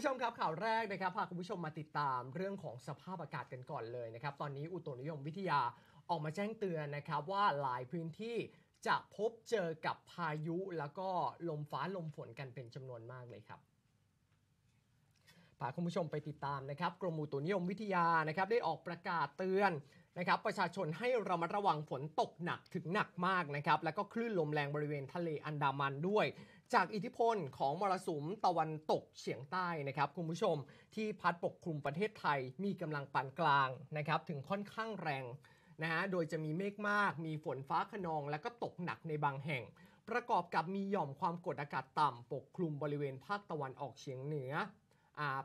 ผู้ชมครับข่าวแรกนะครับพาคุณผู้ชมมาติดตามเรื่องของสภาพอากาศกันก่อนเลยนะครับ ตอนนี้อุตุนิยมวิทยาออกมาแจ้งเตือนนะครับ ว่าหลายพื้นที่จะพบเจอกับพายุแล้วก็ลมฟ้าลมฝนกันเป็นจำนวนมากเลยครับพาคุณผู้ชมไปติดตามนะครับกรมอุตุนิยมวิทยานะครับได้ออกประกาศเตือนนะครับประชาชนให้เรามาระวังฝนตกหนักถึงหนักมากนะครับ แล้วก็คลื่นลมแรงบริเวณทะเลอันดามันด้วย จากอิทธิพลของมรสุมตะวันตกเฉียงใต้นะครับ คุณผู้ชมที่พัดปกคลุมประเทศไทย มีกำลังปานกลางนะครับถึงค่อนข้างแรงนะฮะโดยจะมีเมฆมาก มีฝนฟ้าขนอง และก็ตกหนักในบางแห่ง ประกอบกับมีหย่อมความกดอากาศต่ำปกคลุมบริเวณภาคตะวันออกเฉียงเหนือ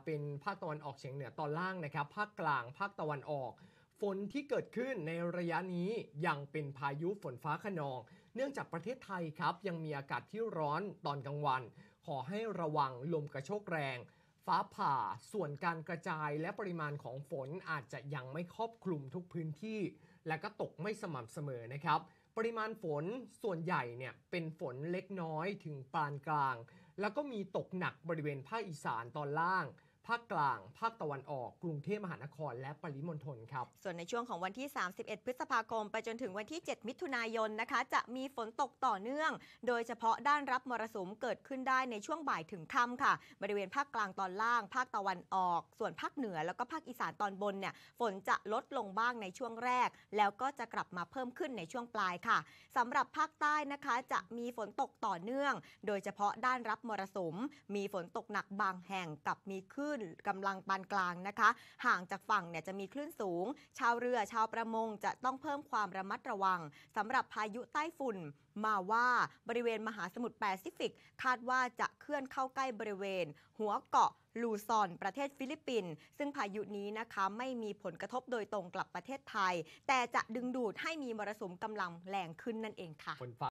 เป็นภาคตะวันออกเฉียงเหนือตอนล่างนะครับ ภาคกลางภาคตะวันออก ฝนที่เกิดขึ้นในระยะนี้ยังเป็นพายุฝนฟ้าขนอง เนื่องจากประเทศไทยครับ ยังมีอากาศที่ร้อนตอนกลางวัน ขอให้ระวังลมกระโชกแรง ฟ้าผ่าส่วนการกระจายและปริมาณของฝนอาจจะยังไม่ครอบคลุมทุกพื้นที่ และก็ตกไม่สม่ำเสมอนะครับปริมาณฝนส่วนใหญ่เนี่ยเป็นฝนเล็กน้อยถึงปานกลาง แล้วก็มีตกหนักบริเวณภาคอีสานตอนล่างภาคกลาง ภาคตะวันออก กรุงเทพมหานครและปริมณฑลครับ ส่วนในช่วงของวันที่ 31 พฤษภาคม ไปจนถึงวันที่ 7 มิถุนายนนะคะ จะมีฝนตกต่อเนื่อง โดยเฉพาะด้านรับมรสุม เกิดขึ้นได้ในช่วงบ่ายถึงค่ำค่ะ บริเวณภาคกลางตอนล่าง ภาคตะวันออก ส่วนภาคเหนือแล้วก็ภาคอีสานตอนบนเนี่ย ฝนจะลดลงบ้างในช่วงแรก แล้วก็จะกลับมาเพิ่มขึ้นในช่วงปลายค่ะ สำหรับภาคใต้นะคะ จะมีฝนตกต่อเนื่อง โดยเฉพาะด้านรับมรสุม มีฝนตกหนักบางแห่งกับมีคลื่นนกำลังปานกลางนะคะ ห่างจากฝั่งเนี่ยจะมีคลื่นสูง ชาวเรือชาวประมงจะต้องเพิ่มความระมัดระวังสำหรับพายุใต้ฝุ่นมาว่าบริเวณมหาสมุทรแปซิฟิก คาดว่าจะเคลื่อนเข้าใกล้บริเวณ หัวเกาะลูซอนประเทศฟิลิปปินส์ซึ่งพายุนี้นะคะ ไม่มีผลกระทบโดยตรงกลับประเทศไทย แต่จะดึงดูดให้มีมรสุมกำลังแรงขึ้นนั่นเองค่ะ